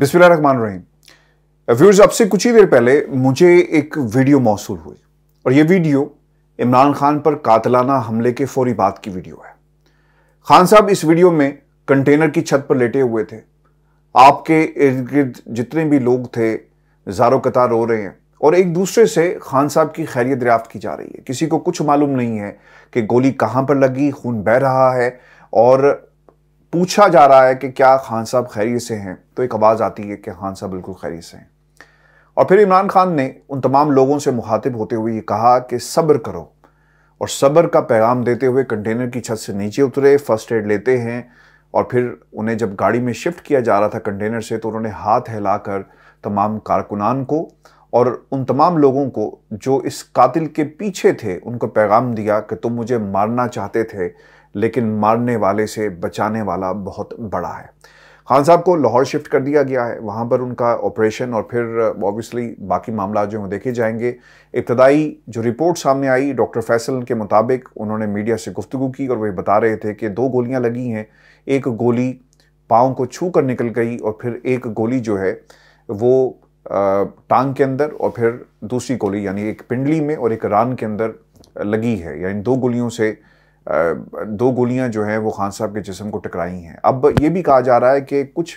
बिस्मिल्लाह रहमान रहीम viewers अब से कुछ ही देर पहले मुझे एक वीडियो मौसू हुई और ये वीडियो इमरान खान पर कातलाना हमले के फौरी बाद की वीडियो है खान साहब इस वीडियो में कंटेनर की छत पर लेटे हुए थे आपके इर्द गिर्द जितने भी लोग थे जारो कतार रो रहे हैं और एक दूसरे से खान साहब की खैरियत दरियाफ्त की जा रही है किसी को कुछ मालूम नहीं है कि गोली कहाँ पर लगी खून बह रहा है और पूछा जा रहा है कि क्या खान साहब खैरियत से हैं तो एक आवाज़ आती है कि खान साहब बिल्कुल खैरियत से हैं और फिर इमरान खान ने उन तमाम लोगों से मुखातिब होते हुए ये कहा कि सब्र करो और सब्र का पैगाम देते हुए कंटेनर की छत से नीचे उतरे फर्स्ट एड लेते हैं और फिर उन्हें जब गाड़ी में शिफ्ट किया जा रहा था कंटेनर से तो उन्होंने हाथ हिलाकर तमाम कारकुनान को और उन तमाम लोगों को जो इस कातिल के पीछे थे उनको पैगाम दिया कि तुम मुझे मारना चाहते थे लेकिन मारने वाले से बचाने वाला बहुत बड़ा है खान साहब को लाहौर शिफ्ट कर दिया गया है वहाँ पर उनका ऑपरेशन और फिर ऑब्वियसली बाकी मामला जो हैं देखे जाएंगे इब्तदाई जो रिपोर्ट सामने आई डॉक्टर फैसल के मुताबिक उन्होंने मीडिया से गुफ्तु की और वे बता रहे थे कि दो गोलियाँ लगी हैं एक गोली पाँव को छू कर निकल गई और फिर एक गोली जो है वो टांग के अंदर और फिर दूसरी गोली यानी एक पिंडली में और एक रान के अंदर लगी है यानी दो गोलियों से दो गोलियां जो हैं वो खान साहब के जिसम को टकराई हैं अब ये भी कहा जा रहा है कि कुछ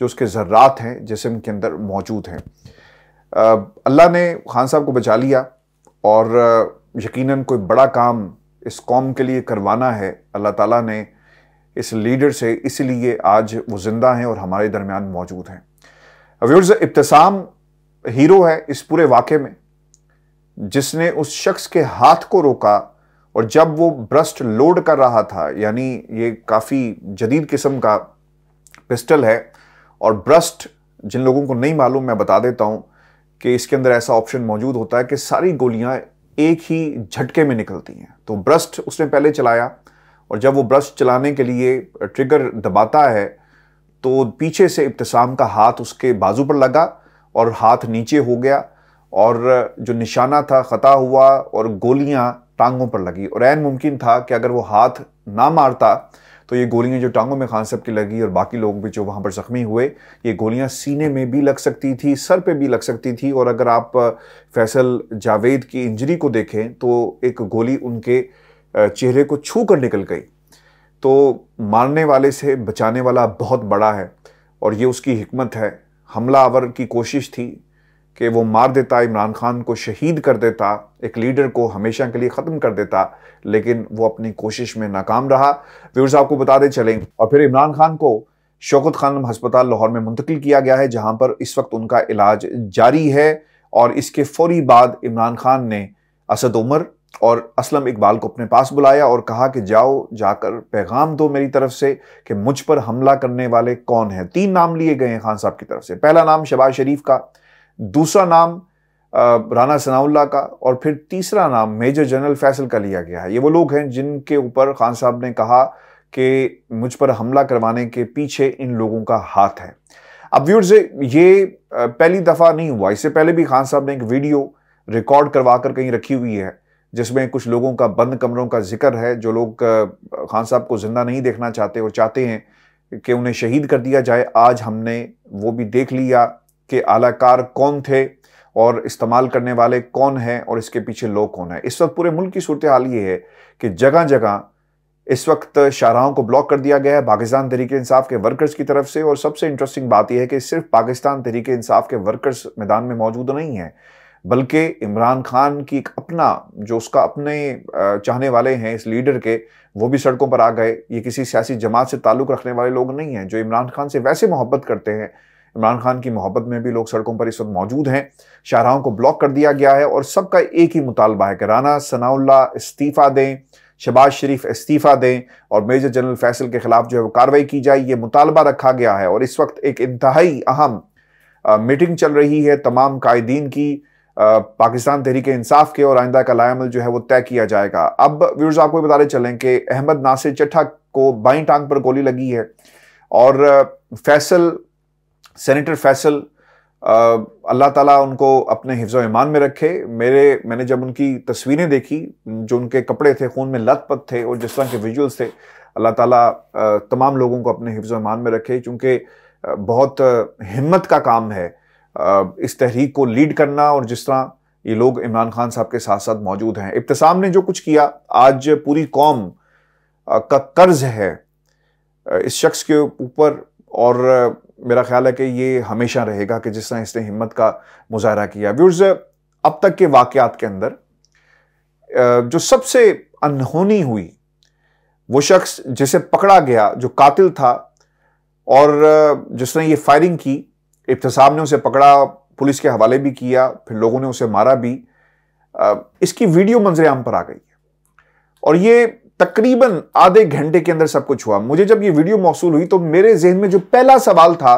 जो उसके ज़र्रात हैं जिसम के अंदर मौजूद हैं अल्लाह ने खान साहब को बचा लिया और यकीनन कोई बड़ा काम इस कौम के लिए करवाना है अल्लाह ताला ने इस लीडर से इसलिए आज वो ज़िंदा हैं और हमारे दरमियान मौजूद हैं व्यूर्स इब्तसाम हीरो है इस पूरे वाक़े में जिसने उस शख्स के हाथ को रोका और जब वो ब्रस्ट लोड कर रहा था यानी ये काफ़ी जदीद किस्म का पिस्टल है और ब्रस्ट जिन लोगों को नहीं मालूम मैं बता देता हूँ कि इसके अंदर ऐसा ऑप्शन मौजूद होता है कि सारी गोलियाँ एक ही झटके में निकलती हैं तो ब्रस्ट उसने पहले चलाया और जब वो ब्रस्ट चलाने के लिए ट्रिगर दबाता है तो पीछे से इब्तसाम का हाथ उसके बाजू पर लगा और हाथ नीचे हो गया और जो निशाना था ख़ता हुआ और गोलियां टांगों पर लगी और एन मुमकिन था कि अगर वो हाथ ना मारता तो ये गोलियां जो टांगों में खान साहब की लगी और बाकी लोग भी जो वहाँ पर ज़ख्मी हुए ये गोलियां सीने में भी लग सकती थी सर पे भी लग सकती थी और अगर आप फैसल जावेद की इंजरी को देखें तो एक गोली उनके चेहरे को छू कर निकल गई तो मारने वाले से बचाने वाला बहुत बड़ा है और ये उसकी हमत है हमला की कोशिश थी कि वो मार देता इमरान खान को शहीद कर देता एक लीडर को हमेशा के लिए ख़त्म कर देता लेकिन वो अपनी कोशिश में नाकाम रहा व्यूर्स आपको दें चलें और फिर इमरान खान को शौकत खान हस्पताल लाहौर में मुंतकिल किया गया है जहां पर इस वक्त उनका इलाज जारी है और इसके फौरी बाद इमरान खान ने असद उमर और असलम इकबाल को अपने पास बुलाया और कहा कि जाओ जाकर पैगाम दो मेरी तरफ से कि मुझ पर हमला करने वाले कौन हैं तीन नाम लिए गए हैं खान साहब की तरफ से पहला नाम शबाज शरीफ का दूसरा नाम राना सनाउल्ला का और फिर तीसरा नाम मेजर जनरल फैसल का लिया गया है ये वो लोग हैं जिनके ऊपर खान साहब ने कहा कि मुझ पर हमला करवाने के पीछे इन लोगों का हाथ है अब व्यूर्स ये पहली दफ़ा नहीं हुआ इससे पहले भी खान साहब ने एक वीडियो रिकॉर्ड करवा कर कहीं रखी हुई है जिसमें कुछ लोगों का बंद कमरों का जिक्र है जो लोग खान साहब को ज़िंदा नहीं देखना चाहते और चाहते हैं कि उन्हें शहीद कर दिया जाए आज हमने वो भी देख लिया के आलाकार कौन थे और इस्तेमाल करने वाले कौन हैं और इसके पीछे लोग कौन है इस वक्त पूरे मुल्क की सूरत हाल ये है कि जगह जगह इस वक्त शाहराहों को ब्लॉक कर दिया गया है पाकिस्तान तरीके इंसाफ के वर्कर्स की तरफ से और सबसे इंटरेस्टिंग बात यह है कि सिर्फ पाकिस्तान तरीके इंसाफ के वर्कर्स मैदान में मौजूद नहीं हैं बल्कि इमरान खान की अपना जो उसका अपने चाहने वाले हैं इस लीडर के वो भी सड़कों पर आ गए ये किसी सियासी जमात से ताल्लुक़ रखने वाले लोग नहीं हैं जो इमरान खान से वैसे मोहब्बत करते हैं इमरान खान की मोहब्बत में भी लोग सड़कों पर इस वक्त मौजूद हैं शाहराहों को ब्लॉक कर दिया गया है और सबका एक ही मुतालबा है कि राना सनाउल्ला इस्तीफ़ा दें शबाज शरीफ इस्तीफ़ा दें और मेजर जनरल फैसल के ख़िलाफ़ जो है वो कार्रवाई की जाए ये मुतालबा रखा गया है और इस वक्त एक इंतहाई अहम मीटिंग चल रही है तमाम कायदीन की आ, पाकिस्तान तहरीक इंसाफ के और आइंदा का लायामल जो है वो तय किया जाएगा अब व्यूर्स आपको रहे चलें कि अहमद नासिर चट्ठा को बाई टांग पर गोली लगी है और फैसल सेनेटर फैसल uh, अल्लाह ताला उनको अपने हिफ्ज़ ईमान में रखे मेरे मैंने जब उनकी तस्वीरें देखी जो उनके कपड़े थे खून में लथपथ थे और जिस तरह के विजुअल्स थे अल्लाह ताला uh, तमाम लोगों को अपने हिफ्ज़ ईमान में रखे चूँकि uh, बहुत हिम्मत का काम है इस तहरीक को लीड करना और जिस तरह ये लोग इमरान खान साहब के साथ साथ मौजूद हैं इब्तसाम ने जो कुछ किया आज पूरी कौम का कर्ज है इस शख्स के ऊपर और मेरा ख्याल है कि ये हमेशा रहेगा कि जिस तरह इसने हिम्मत का मुजाहरा किया व्यूर्स अब तक के वाक़ात के अंदर जो सबसे अनहोनी हुई वो शख्स जिसे पकड़ा गया जो कातिल था और जिसने ये फायरिंग की इब्तसाम ने उसे पकड़ा पुलिस के हवाले भी किया फिर लोगों ने उसे मारा भी इसकी वीडियो मंजर आम पर आ गई है और ये तकरीबन आधे घंटे के अंदर सब कुछ हुआ मुझे जब ये वीडियो मौसू हुई तो मेरे जहन में जो पहला सवाल था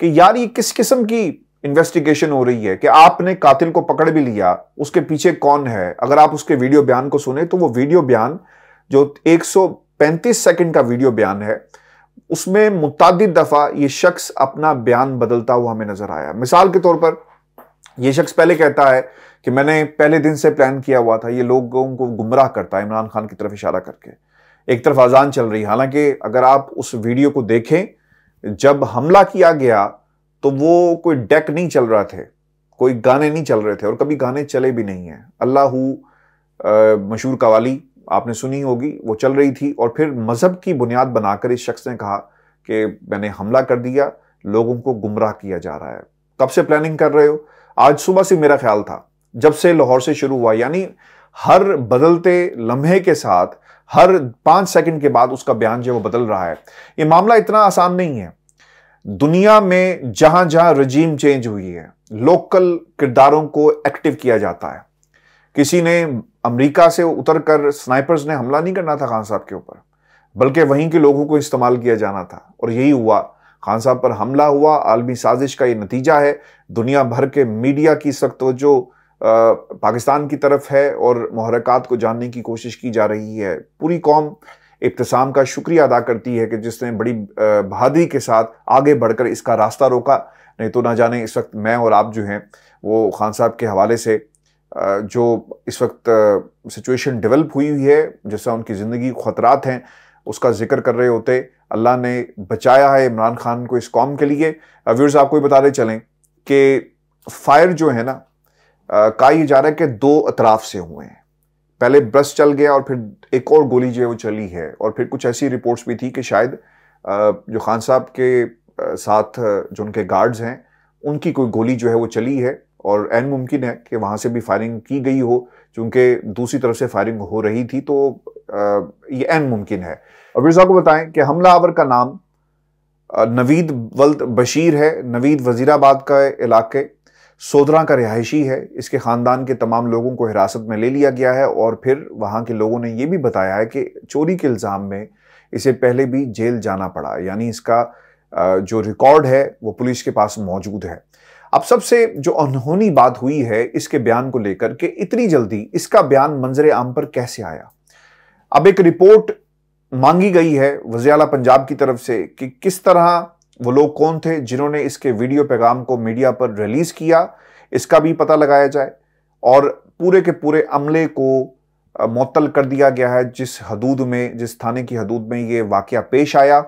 कि यार ये किस किस्म की इन्वेस्टिगेशन हो रही है कि आपने कातिल को पकड़ भी लिया उसके पीछे कौन है अगर आप उसके वीडियो बयान को सुने तो वो वीडियो बयान जो 135 सेकंड का वीडियो बयान है उसमें मुतद दफ़ा ये शख्स अपना बयान बदलता हुआ हमें नज़र आया मिसाल के तौर पर ये शख्स पहले कहता है कि मैंने पहले दिन से प्लान किया हुआ था ये लोगों को गुमराह करता है इमरान खान की तरफ इशारा करके एक तरफ अजान चल रही हालांकि अगर आप उस वीडियो को देखें जब हमला किया गया तो वो कोई डेक नहीं चल रहा थे कोई गाने नहीं चल रहे थे और कभी गाने चले भी नहीं हैं अल्लाह मशहूर कवाली आपने सुनी होगी वो चल रही थी और फिर मज़हब की बुनियाद बनाकर इस शख्स ने कहा कि मैंने हमला कर दिया लोगों को गुमराह किया जा रहा है कब से प्लानिंग कर रहे हो आज सुबह से मेरा ख्याल था जब से लाहौर से शुरू हुआ यानी हर बदलते लम्हे के साथ हर पांच सेकंड के बाद उसका बयान जो वो बदल रहा है ये मामला इतना आसान नहीं है दुनिया में जहां जहां रजीम चेंज हुई है लोकल किरदारों को एक्टिव किया जाता है किसी ने अमेरिका से उतरकर स्नाइपर्स ने हमला नहीं करना था खान साहब के ऊपर बल्कि वहीं के लोगों को इस्तेमाल किया जाना था और यही हुआ खान साहब पर हमला हुआ आलमी साजिश का ये नतीजा है दुनिया भर के मीडिया की सख्त वजो पाकिस्तान की तरफ है और महरकत को जानने की कोशिश की जा रही है पूरी कौम इब्तसाम का शुक्रिया अदा करती है कि जिसने बड़ी बहादुरी के साथ आगे बढ़कर इसका रास्ता रोका नहीं तो ना जाने इस वक्त मैं और आप जो हैं वो खान साहब के हवाले से जो इस वक्त सिचुएशन डेवलप हुई हुई है जैसा उनकी ज़िंदगी ख़तरात हैं उसका जिक्र कर रहे होते अल्लाह ने बचाया है इमरान खान को इस कॉम के लिए व्यूर्स आपको ये बताते चलें कि फायर जो है ना कहा यह जा रहा है कि दो अतराफ से हुए हैं पहले ब्रश चल गया और फिर एक और गोली जो है वो चली है और फिर कुछ ऐसी रिपोर्ट्स भी थी कि शायद जो खान साहब के साथ जो उनके गार्ड्स हैं उनकी कोई गोली जो है वो चली है और एन मुमकिन है कि वहाँ से भी फायरिंग की गई हो चूंकि दूसरी तरफ से फायरिंग हो रही थी तो ये एन मुमकिन है अबीर साहब को बताएं कि हमला आवर का नाम नवीद वल्द बशीर है नवीद वजीराबाद का इलाके सोदरा का रिहायशी है इसके ख़ानदान के तमाम लोगों को हिरासत में ले लिया गया है और फिर वहाँ के लोगों ने यह भी बताया है कि चोरी के इल्ज़ाम में इसे पहले भी जेल जाना पड़ा यानी इसका जो रिकॉर्ड है वो पुलिस के पास मौजूद है अब सबसे जो अनहोनी बात हुई है इसके बयान को लेकर के इतनी जल्दी इसका बयान मंजर आम पर कैसे आया अब एक रिपोर्ट मांगी गई है वजियाला पंजाब की तरफ से कि किस तरह वो लोग कौन थे जिन्होंने इसके वीडियो पैगाम को मीडिया पर रिलीज किया इसका भी पता लगाया जाए और पूरे के पूरे अमले को मअतल कर दिया गया है जिस हदूद में जिस थाने की हदूद में ये वाक़ पेश आया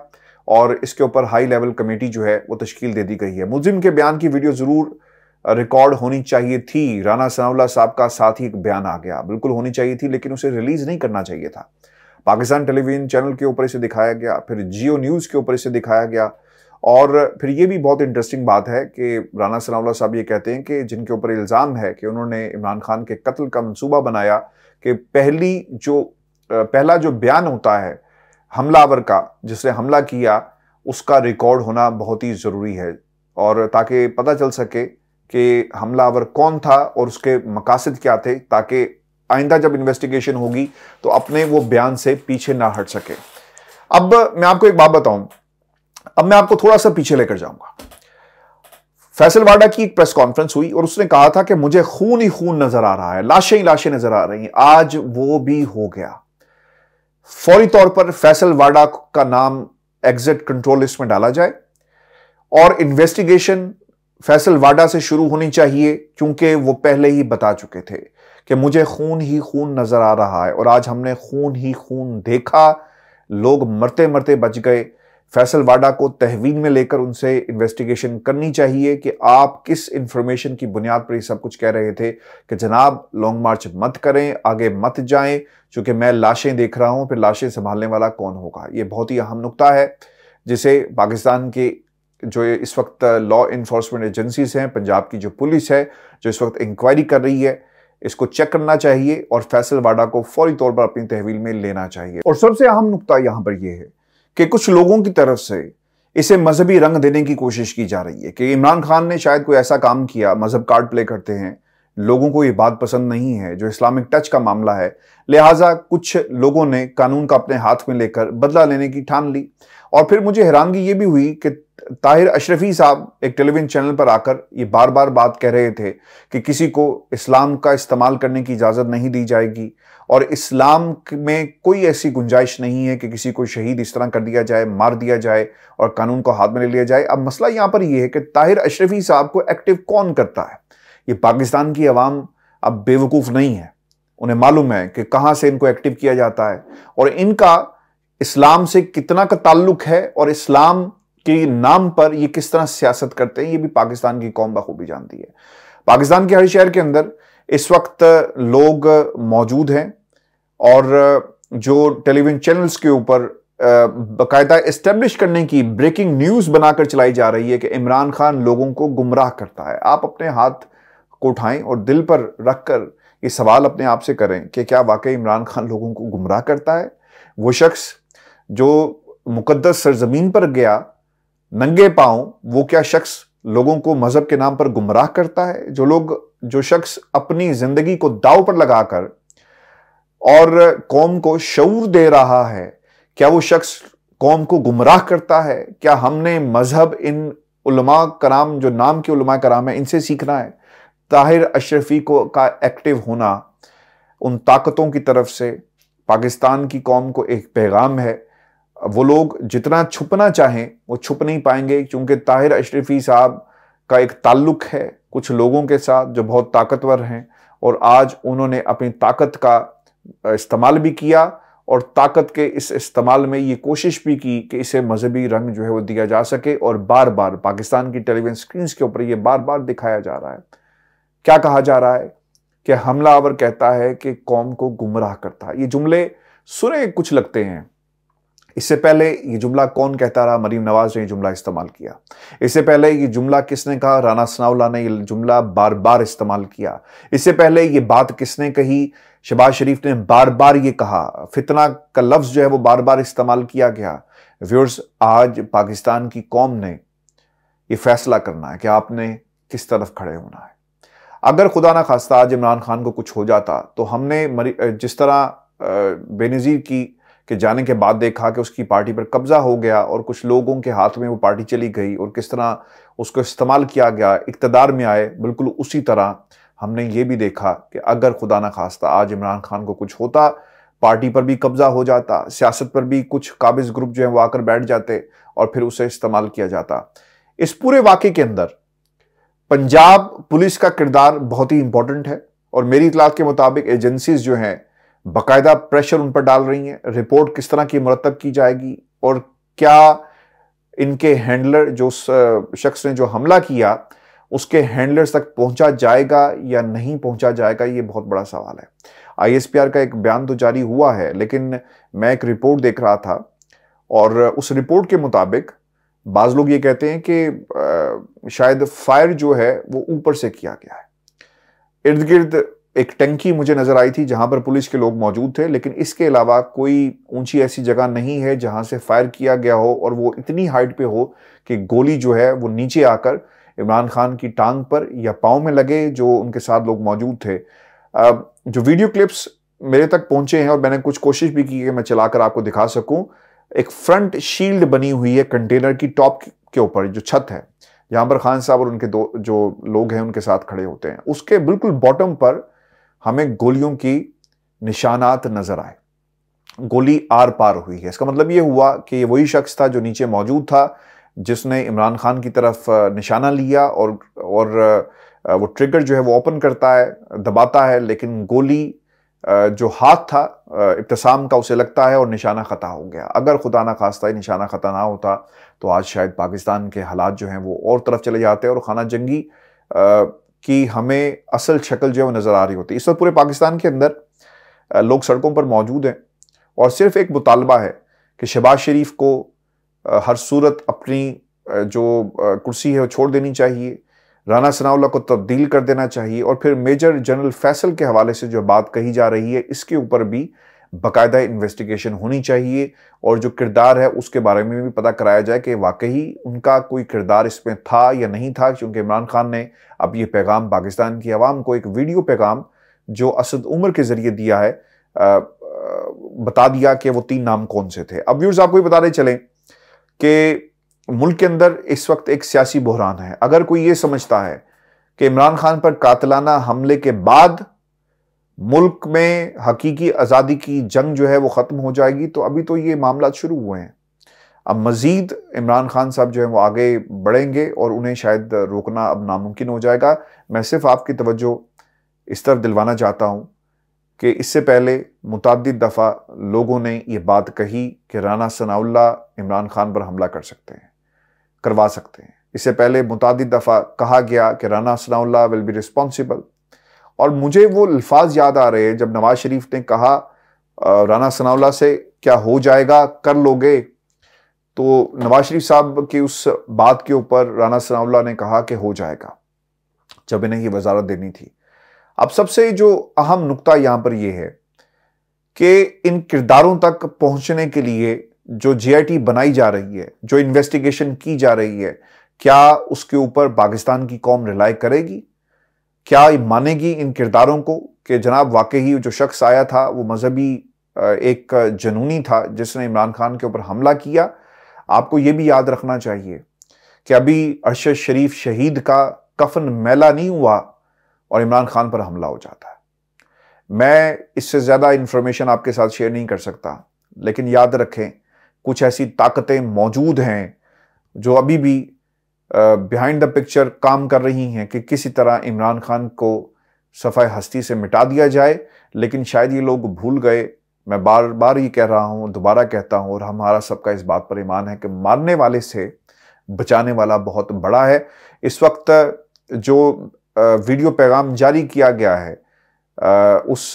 और इसके ऊपर हाई लेवल कमेटी जो है वो तश्कील दे दी गई है मुलिम के बयान की वीडियो ज़रूर रिकॉर्ड होनी चाहिए थी राना सनावला साहब का साथ ही एक बयान आ गया बिल्कुल होनी चाहिए थी लेकिन उसे रिलीज़ नहीं करना चाहिए था पाकिस्तान टेलीविजन चैनल के ऊपर इसे दिखाया गया फिर जियो न्यूज़ के ऊपर इसे दिखाया गया और फिर ये भी बहुत इंटरेस्टिंग बात है कि राना सनाउल्ला साहब ये कहते हैं कि जिनके ऊपर इल्ज़ाम है कि उन्होंने इमरान खान के कत्ल का मनसूबा बनाया कि पहली जो पहला जो बयान होता है हमलावर का जिसने हमला किया उसका रिकॉर्ड होना बहुत ही ज़रूरी है और ताकि पता चल सके कि हमलावर कौन था और उसके मकासद क्या थे ताकि आइंदा जब इन्वेस्टिगेशन होगी तो अपने वो बयान से पीछे ना हट सके अब मैं आपको एक बात बताऊं अब मैं आपको थोड़ा सा पीछे लेकर जाऊंगा फैसलवाडा की एक प्रेस कॉन्फ्रेंस हुई और उसने कहा था कि मुझे खून ही खून नजर आ रहा है लाशें ही लाशें नजर आ रही हैं आज वो भी हो गया फौरी तौर पर फैसल वाडा का नाम एग्जिट कंट्रोल लिस्ट में डाला जाए और इन्वेस्टिगेशन फैसल वाडा से शुरू होनी चाहिए क्योंकि वो पहले ही बता चुके थे कि मुझे खून ही खून नज़र आ रहा है और आज हमने खून ही खून देखा लोग मरते मरते बच गए फैसल वाडा को तहवीन में लेकर उनसे इन्वेस्टिगेशन करनी चाहिए कि आप किस इंफॉर्मेशन की बुनियाद पर ये सब कुछ कह रहे थे कि जनाब लॉन्ग मार्च मत करें आगे मत जाएं चूँकि मैं लाशें देख रहा हूँ फिर लाशें संभालने वाला कौन होगा ये बहुत ही अहम नुकता है जिसे पाकिस्तान के जो इस वक्त लॉ इन्फोर्समेंट एजेंसीज हैं पंजाब की जो पुलिस है जो इस वक्त इंक्वायरी कर रही है इसको चेक करना चाहिए और फैसल वाडा को फौरी तौर पर अपनी तहवील में लेना चाहिए और सबसे अहम नुकता यहाँ पर यह है कि कुछ लोगों की तरफ से इसे मजहबी रंग देने की कोशिश की जा रही है कि इमरान खान ने शायद कोई ऐसा काम किया मजहब कार्ड प्ले करते हैं लोगों को ये बात पसंद नहीं है जो इस्लामिक टच का मामला है लिहाजा कुछ लोगों ने कानून का अपने हाथ में लेकर बदला लेने की ठान ली और फिर मुझे हैरानगी ये भी हुई कि ताहिर अशरफी साहब एक टेलीविजन चैनल पर आकर ये बार बार बात कह रहे थे कि किसी को इस्लाम का इस्तेमाल करने की इजाज़त नहीं दी जाएगी और इस्लाम में कोई ऐसी गुंजाइश नहीं है कि किसी को शहीद इस तरह कर दिया जाए मार दिया जाए और कानून को हाथ में ले लिया जाए अब मसला यहाँ पर यह है कि ताहिर अशरफी साहब को एक्टिव कौन करता है ये पाकिस्तान की आवाम अब बेवकूफ़ नहीं है उन्हें मालूम है कि कहाँ से इनको एक्टिव किया जाता है और इनका इस्लाम से कितना का ताल्लुक है और इस्लाम के नाम पर ये किस तरह सियासत करते हैं ये भी पाकिस्तान की कौम बखूबी जानती है पाकिस्तान के हर शहर के अंदर इस वक्त लोग मौजूद हैं और जो टेलीविजन चैनल्स के ऊपर बाकायदा इस्टेब्लिश करने की ब्रेकिंग न्यूज़ बनाकर चलाई जा रही है कि इमरान खान लोगों को गुमराह करता है आप अपने हाथ को उठाएं और दिल पर रख कर ये सवाल अपने आप से करें कि क्या वाकई इमरान खान लोगों को गुमराह करता है वो शख्स जो मुकदस सरजमीन पर गया नंगे पांव वो क्या शख्स लोगों को मजहब के नाम पर गुमराह करता है जो लोग जो शख्स अपनी जिंदगी को दाव पर लगाकर और कौम को शूर दे रहा है क्या वो शख्स कौम को गुमराह करता है क्या हमने मजहब इन उलमा कराम जो नाम के उलमा कराम है इनसे सीखना है ताहिर अशरफी को का एक्टिव होना उन ताकतों की तरफ से पाकिस्तान की कौम को एक पैगाम है वो लोग जितना छुपना चाहें वो छुप नहीं पाएंगे क्योंकि ताहिर अशरफी साहब का एक ताल्लुक है कुछ लोगों के साथ जो बहुत ताकतवर हैं और आज उन्होंने अपनी ताकत का इस्तेमाल भी किया और ताकत के इस इस्तेमाल में ये कोशिश भी की कि इसे मजहबी रंग जो है वो दिया जा सके और बार बार पाकिस्तान की टेलीविजन स्क्रीन के ऊपर ये बार बार दिखाया जा रहा है क्या कहा जा रहा है कि हमलावर कहता है कि कौम को गुमराह करता है ये जुमले सुने कुछ लगते हैं इससे पहले ये जुमला कौन कहता रहा मरीम नवाज ने यह जुमला इस्तेमाल किया इससे पहले ये जुमला किसने कहा राना सनाउला ने यह जुमला बार बार इस्तेमाल किया इससे पहले ये बात किसने कही शबाज शरीफ ने बार बार ये कहा फितना का लफ्ज़ जो है वो बार बार इस्तेमाल किया गया व्यूर्स आज पाकिस्तान की कौम ने यह फैसला करना है कि आपने किस तरफ खड़े होना है अगर खुदा ना खास्ता आज इमरान खान को कुछ हो जाता तो हमने जिस तरह बेनज़ीर की के जाने के बाद देखा कि उसकी पार्टी पर कब्जा हो गया और कुछ लोगों के हाथ में वो पार्टी चली गई और किस तरह उसको इस्तेमाल किया गया इकतदार में आए बिल्कुल उसी तरह हमने ये भी देखा कि अगर खुदा ना खास्ता आज इमरान खान को कुछ होता पार्टी पर भी कब्जा हो जाता सियासत पर भी कुछ काबिज ग्रुप जो है वो आकर बैठ जाते और फिर उसे इस्तेमाल किया जाता इस पूरे वाक़े के अंदर पंजाब पुलिस का किरदार बहुत ही इंपॉर्टेंट है और मेरी इतलात के मुताबिक एजेंसीज जो हैं बाकायदा प्रेशर उन पर डाल रही हैं रिपोर्ट किस तरह की मरतब की जाएगी और क्या इनके हैंडलर जो शख्स ने जो हमला किया उसके हैंडलर्स तक पहुंचा जाएगा या नहीं पहुंचा जाएगा ये बहुत बड़ा सवाल है आईएसपीआर का एक बयान तो जारी हुआ है लेकिन मैं एक रिपोर्ट देख रहा था और उस रिपोर्ट के मुताबिक बाज़ लोग ये कहते हैं कि शायद फायर जो है वो ऊपर से किया गया है इर्द गिर्द एक टंकी मुझे नज़र आई थी जहां पर पुलिस के लोग मौजूद थे लेकिन इसके अलावा कोई ऊंची ऐसी जगह नहीं है जहां से फायर किया गया हो और वो इतनी हाइट पे हो कि गोली जो है वो नीचे आकर इमरान खान की टांग पर या पाँव में लगे जो उनके साथ लोग मौजूद थे जो वीडियो क्लिप्स मेरे तक पहुंचे हैं और मैंने कुछ कोशिश भी की कि मैं चलाकर आपको दिखा सकूं एक फ्रंट शील्ड बनी हुई है कंटेनर की टॉप के ऊपर जो छत है जहां पर खान साहब और उनके दो जो लोग हैं उनके साथ खड़े होते हैं उसके बिल्कुल बॉटम पर हमें गोलियों की निशानात नजर आए गोली आर पार हुई है इसका मतलब ये हुआ कि ये वही शख्स था जो नीचे मौजूद था जिसने इमरान खान की तरफ निशाना लिया और और वो ट्रिगर जो है वो ओपन करता है दबाता है लेकिन गोली जो हाथ था इब्तसाम का उसे लगता है और निशाना ख़ता हो गया अगर खुदा ना खास्ता निशाना ख़ता ना होता तो आज शायद पाकिस्तान के हालात जो हैं वो और तरफ चले जाते और खाना जंगी कि हमें असल शक्ल जो है वो नज़र आ रही होती है इस वक्त पूरे पाकिस्तान के अंदर लोग सड़कों पर मौजूद हैं और सिर्फ एक मुतालबा है कि शहबाज शरीफ को हर सूरत अपनी जो कुर्सी है वो छोड़ देनी चाहिए राना सनाउल्ला को तब्दील कर देना चाहिए और फिर मेजर जनरल फैसल के हवाले से जो बात कही जा रही है इसके ऊपर भी बाकायदा इन्वेस्टिगेशन होनी चाहिए और जो किरदार है उसके बारे में भी पता कराया जाए कि वाकई उनका कोई किरदार इसमें था या नहीं था क्योंकि इमरान खान ने अब ये पैगाम पाकिस्तान की आवाम को एक वीडियो पैगाम जो असद उमर के ज़रिए दिया है बता दिया कि वो तीन नाम कौन से थे अब व्यूर्स आपको ये बताते चलें कि मुल्क के अंदर इस वक्त एक सियासी बहरान है अगर कोई ये समझता है कि इमरान खान पर कातलाना हमले के बाद मुल्क में हकीकी आज़ादी की जंग जो है वो ख़त्म हो जाएगी तो अभी तो ये मामला शुरू हुए हैं अब मज़ीद इमरान खान साहब जो है वो आगे बढ़ेंगे और उन्हें शायद रोकना अब नामुमकिन हो जाएगा मैं सिर्फ आपकी तवज्जो इस तरफ दिलवाना चाहता हूँ कि इससे पहले मुतद दफ़ा लोगों ने ये बात कही कि राना सनाउल्ला इमरान खान पर हमला कर सकते हैं करवा सकते हैं इससे पहले मुतद दफ़ा कहा गया कि Rana Sanaullah will be responsible और मुझे वो अल्फाज याद आ रहे हैं जब नवाज शरीफ ने कहा राना सनाउल्ला से क्या हो जाएगा कर लोगे तो नवाज शरीफ साहब की उस बात के ऊपर राना सनाउल्ला ने कहा कि हो जाएगा जब इन्हें ये वजारत देनी थी अब सबसे जो अहम नुकता यहां पर यह है कि इन किरदारों तक पहुंचने के लिए जो जीआईटी बनाई जा रही है जो इन्वेस्टिगेशन की जा रही है क्या उसके ऊपर पाकिस्तान की कौम रिलाई करेगी क्या मानेगी इन किरदारों को कि जनाब वाकई जो शख्स आया था वो मजहबी एक जनूनी था जिसने इमरान खान के ऊपर हमला किया आपको ये भी याद रखना चाहिए कि अभी अरशद शरीफ शहीद का कफन मेला नहीं हुआ और इमरान खान पर हमला हो जाता है मैं इससे ज़्यादा इन्फॉर्मेशन आपके साथ शेयर नहीं कर सकता लेकिन याद रखें कुछ ऐसी ताकतें मौजूद हैं जो अभी भी बिहाइंड द पिक्चर काम कर रही हैं कि किसी तरह इमरान खान को सफ़ाई हस्ती से मिटा दिया जाए लेकिन शायद ये लोग भूल गए मैं बार बार ये कह रहा हूँ दोबारा कहता हूँ और हमारा सबका इस बात पर ईमान है कि मारने वाले से बचाने वाला बहुत बड़ा है इस वक्त जो वीडियो पैगाम जारी किया गया है उस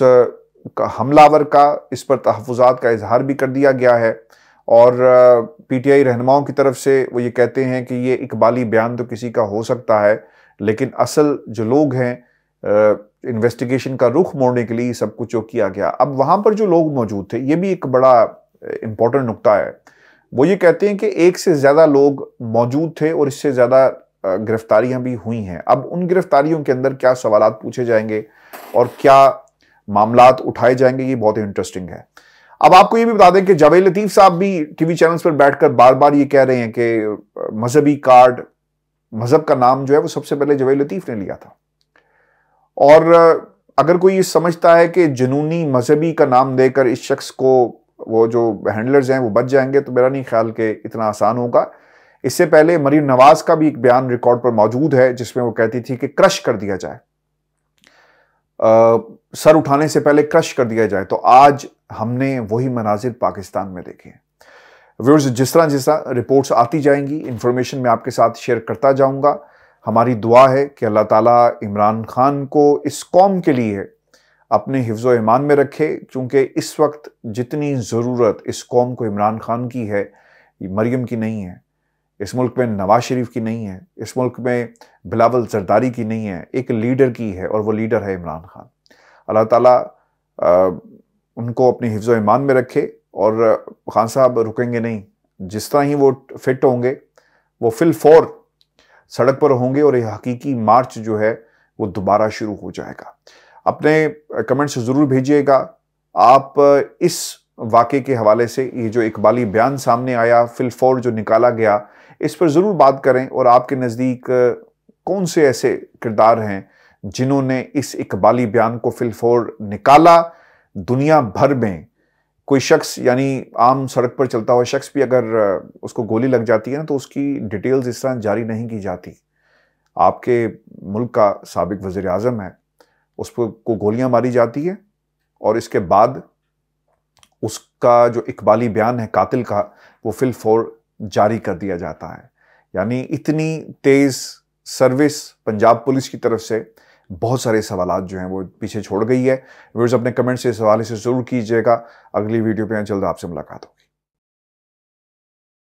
हमलावर का इस पर तहफात का इजहार भी कर दिया गया है और पीटीआई रहनुमाओं की तरफ से वो ये कहते हैं कि ये इकबाली बयान तो किसी का हो सकता है लेकिन असल जो लोग हैं इन्वेस्टिगेशन का रुख मोड़ने के लिए सब कुछ जो किया गया अब वहाँ पर जो लोग मौजूद थे ये भी एक बड़ा इम्पोर्टेंट नुकता है वो ये कहते हैं कि एक से ज़्यादा लोग मौजूद थे और इससे ज़्यादा गिरफ्तारियां भी हुई हैं अब उन गिरफ्तारियों के अंदर क्या सवाल पूछे जाएंगे और क्या मामला उठाए जाएंगे ये बहुत इंटरेस्टिंग है अब आपको ये भी बता दें कि जावेद लतीफ़ साहब भी टीवी चैनल्स पर बैठकर बार बार ये कह रहे हैं कि मजहबी कार्ड मज़हब का नाम जो है वो सबसे पहले जावेद लतीफ़ ने लिया था और अगर कोई ये समझता है कि जुनूनी मजहबी का नाम देकर इस शख्स को वो जो हैंडलर्स हैं वो बच जाएंगे तो मेरा नहीं ख्याल कि इतना आसान होगा इससे पहले मरी नवाज का भी एक बयान रिकॉर्ड पर मौजूद है जिसमें वो कहती थी कि क्रश कर दिया जाए आ, सर उठाने से पहले क्रश कर दिया जाए तो आज हमने वही मनाजिर पाकिस्तान में देखे व्यूर्स जिस तरह जिस तरह रिपोर्ट्स आती जाएंगी इन्फॉर्मेशन मैं आपके साथ शेयर करता जाऊंगा हमारी दुआ है कि अल्लाह ताला इमरान खान को इस कौम के लिए अपने हिफ्ज़ ईमान में रखे क्योंकि इस वक्त जितनी ज़रूरत इस कौम को इमरान खान की है मरियम की नहीं है इस मुल्क में नवाज शरीफ की नहीं है इस मुल्क में बिलावल जरदारी की नहीं है एक लीडर की है और वो लीडर है इमरान खान अल्लाह ताला उनको अपने हिफ्ज़ ईमान में रखे और खान साहब रुकेंगे नहीं जिस तरह ही वो फिट होंगे वो फिल फौर सड़क पर होंगे और यह हकीकी मार्च जो है वो दोबारा शुरू हो जाएगा अपने कमेंट्स ज़रूर भेजिएगा आप इस वाक़े के हवाले से ये जो इकबाली बयान सामने आया फिलफौर जो निकाला गया इस पर ज़रूर बात करें और आपके नज़दीक कौन से ऐसे किरदार हैं जिन्होंने इस इकबाली बयान को फिलफौर निकाला दुनिया भर में कोई शख्स यानी आम सड़क पर चलता हुआ शख्स भी अगर उसको गोली लग जाती है ना तो उसकी डिटेल्स इस तरह जारी नहीं की जाती आपके मुल्क का सबक वज़ी अजम है उस पर को गोलियां मारी जाती है और इसके बाद उसका जो इकबाली बयान है कातिल का वो फिल फोर जारी कर दिया जाता है यानी इतनी तेज़ सर्विस पंजाब पुलिस की तरफ से बहुत सारे सवाल जो हैं वो पीछे छोड़ गई है व्यूर्स अपने कमेंट्स से सवाल इसे ज़रूर कीजिएगा अगली वीडियो पर जल्द तो आपसे मुलाकात होगी